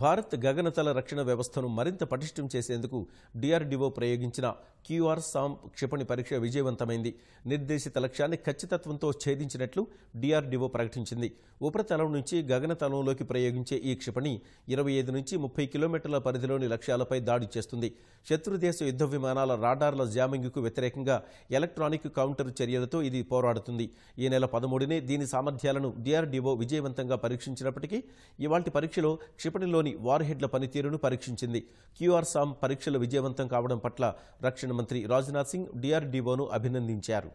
భారత్ గగనతల రక్షణ వ్యవస్థను మరింత పటిష్టం చేసేందుకు డిఆర్డీఓ ప్రయోగించిన క్యూఆర్ సామ్ క్షిపణి పరీక్ష విజయవంతమైంది నిర్దేశిత లక్ష్యాన్ని ఖచ్చితత్వంతో ఛేదించినట్లు డిఆర్డీఓ ప్రకటించింది ఉపరితలం నుంచి గగనతలంలోకి ప్రయోగించే ఈ క్షిపణి ఇరవై ఐదు నుంచి ముప్పై కిలోమీటర్ల పరిధిలోని లక్ష్యాలపై దాడి చేస్తుంది శత్రుదేశ యుద్ధ విమానాల రాడార్ల జామింగ్కు వ్యతిరేకంగా ఎలక్ట్రానిక్ కౌంటర్ చర్యలతో ఇది పోరాడుతుంది ఈ నెల పదమూడునే దీని సామర్థ్యాలను డిఆర్డీఓ విజయవంతంగా పరీక్షించినప్పటికీ ఇవాటి పరీక్షలో క్షిపణిలోని వార్హెడ్ల పనితీరును పరీక్షించింది క్యూఆర్ సామ్ పరీక్షలు విజయవంతం కావడం పట్ల రక్షణ రక్షణ మంత్రి రాజ్నాథ్ సింగ్ డిఆర్డీఓను అభినందించారు